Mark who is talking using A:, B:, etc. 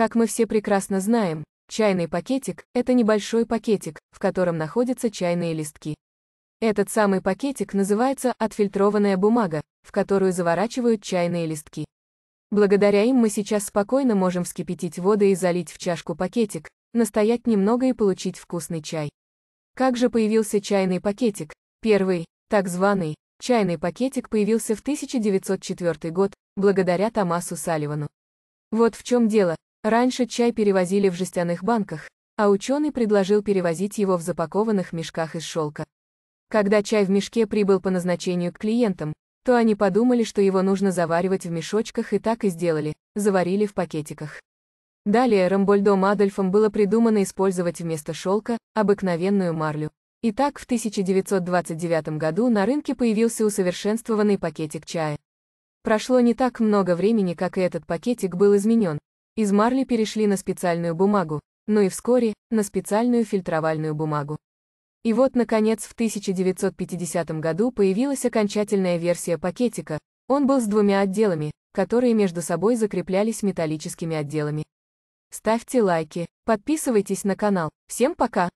A: Как мы все прекрасно знаем, чайный пакетик – это небольшой пакетик, в котором находятся чайные листки. Этот самый пакетик называется отфильтрованная бумага, в которую заворачивают чайные листки. Благодаря им мы сейчас спокойно можем вскипятить воду и залить в чашку пакетик, настоять немного и получить вкусный чай. Как же появился чайный пакетик? Первый, так званый, чайный пакетик появился в 1904 год, благодаря Томасу Салливану. Вот в чем дело, Раньше чай перевозили в жестяных банках, а ученый предложил перевозить его в запакованных мешках из шелка. Когда чай в мешке прибыл по назначению к клиентам, то они подумали, что его нужно заваривать в мешочках и так и сделали, заварили в пакетиках. Далее Рамбольдом Адольфом было придумано использовать вместо шелка обыкновенную марлю. И так в 1929 году на рынке появился усовершенствованный пакетик чая. Прошло не так много времени, как и этот пакетик был изменен, из марли перешли на специальную бумагу, но и вскоре, на специальную фильтровальную бумагу. И вот, наконец, в 1950 году появилась окончательная версия пакетика, он был с двумя отделами, которые между собой закреплялись металлическими отделами. Ставьте лайки, подписывайтесь на канал, всем пока!